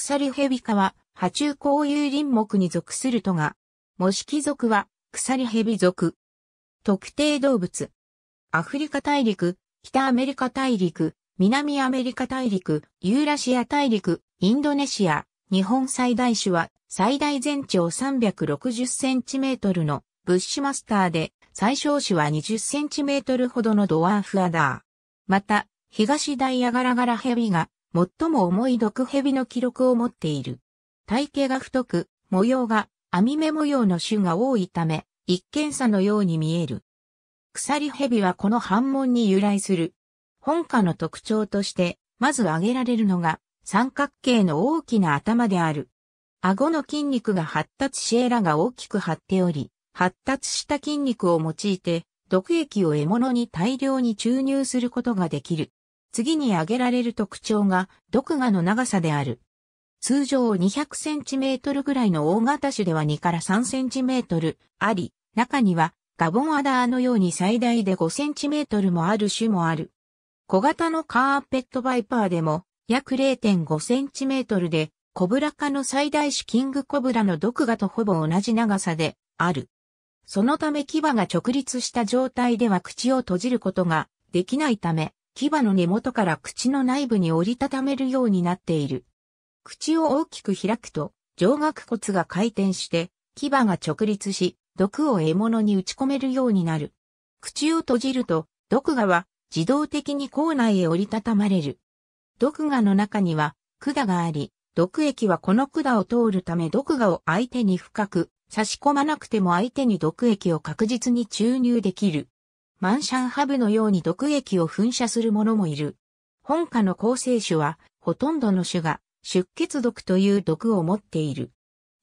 鎖蛇科は、波中甲有林木に属するとが、模式属は、鎖蛇属。特定動物。アフリカ大陸、北アメリカ大陸、南アメリカ大陸、ユーラシア大陸、インドネシア、日本最大種は、最大全長3 6 0トルのブッシュマスターで、最小種は2 0トルほどのドワーフアダー。また、東ダイアガラガラヘビが最も重い毒蛇の記録を持っている。体型が太く、模様が網目模様の種が多いため、一見差のように見える。鎖蛇はこの反問に由来する。本科の特徴として、まず挙げられるのが、三角形の大きな頭である。顎の筋肉が発達しエラが大きく張っており、発達した筋肉を用いて、毒液を獲物に大量に注入することができる。次に挙げられる特徴が毒牙の長さである。通常 200cm ぐらいの大型種では2から 3cm あり、中にはガボンアダーのように最大で 5cm もある種もある。小型のカーペットバイパーでも約 0.5cm でコブラ科の最大種キングコブラの毒牙とほぼ同じ長さである。そのため牙が直立した状態では口を閉じることができないため、牙の根元から口の内部に折りたためるようになっている。口を大きく開くと、上顎骨が回転して、牙が直立し、毒を獲物に打ち込めるようになる。口を閉じると、毒牙は自動的に口内へ折りたたまれる。毒牙の中には管があり、毒液はこの管を通るため毒牙を相手に深く差し込まなくても相手に毒液を確実に注入できる。マンシャンハブのように毒液を噴射する者もいる。本科の構成種は、ほとんどの種が出血毒という毒を持っている。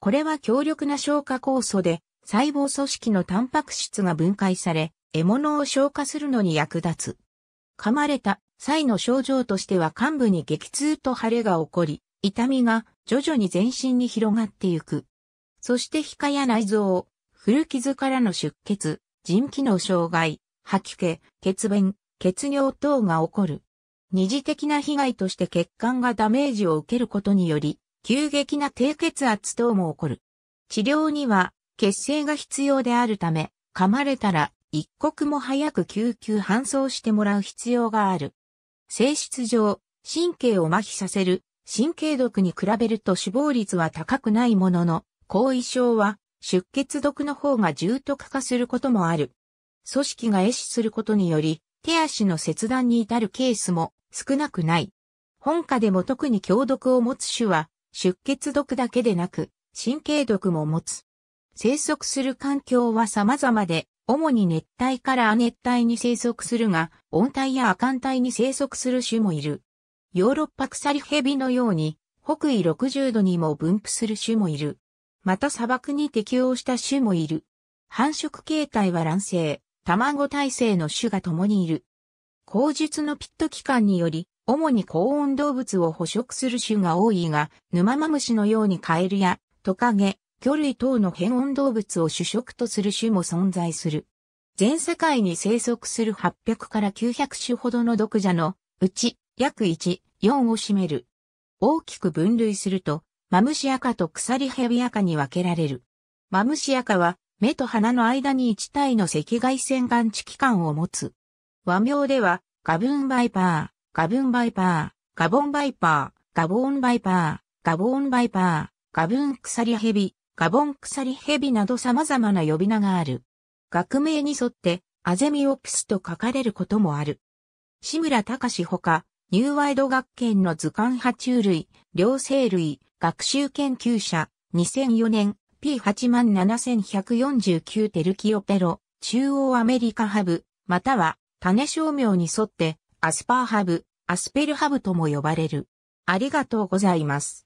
これは強力な消化酵素で、細胞組織のタンパク質が分解され、獲物を消化するのに役立つ。噛まれた際の症状としては患部に激痛と腫れが起こり、痛みが徐々に全身に広がってゆく。そして皮下や内臓、古傷からの出血、腎機能障害、吐き気、血便、血尿等が起こる。二次的な被害として血管がダメージを受けることにより、急激な低血圧等も起こる。治療には血清が必要であるため、噛まれたら一刻も早く救急搬送してもらう必要がある。性質上、神経を麻痺させる神経毒に比べると死亡率は高くないものの、後遺症は出血毒の方が重篤化することもある。組織が壊死することにより、手足の切断に至るケースも少なくない。本科でも特に強毒を持つ種は、出血毒だけでなく、神経毒も持つ。生息する環境は様々で、主に熱帯から亜熱帯に生息するが、温帯や亜寒帯に生息する種もいる。ヨーロッパ鎖蛇のように、北緯60度にも分布する種もいる。また砂漠に適応した種もいる。繁殖形態は卵生、卵耐性の種が共にいる。口述のピット器官により、主に高温動物を捕食する種が多いが、ヌママムシのようにカエルやトカゲ、魚類等の変温動物を主食とする種も存在する。全世界に生息する800から900種ほどの毒蛇のうち約1、4を占める。大きく分類すると、マムシアカと鎖ヘビアカに分けられる。マムシアカは目と鼻の間に1体の赤外線感知器官を持つ。和名では、ガブンバイパー、ガブンバイパー、ガボンバイパー、ガボンバイパー、ガボンバイパー、ガブン鎖蛇、ガボン鎖蛇など様々な呼び名がある。学名に沿って、アゼミオプスと書かれることもある。志村隆ほか、ニューワイド学研の図鑑爬虫類、両生類、学習研究者、2004年、P87149 テルキオペロ、中央アメリカハブ、または種商名に沿って、アスパーハブ、アスペルハブとも呼ばれる。ありがとうございます。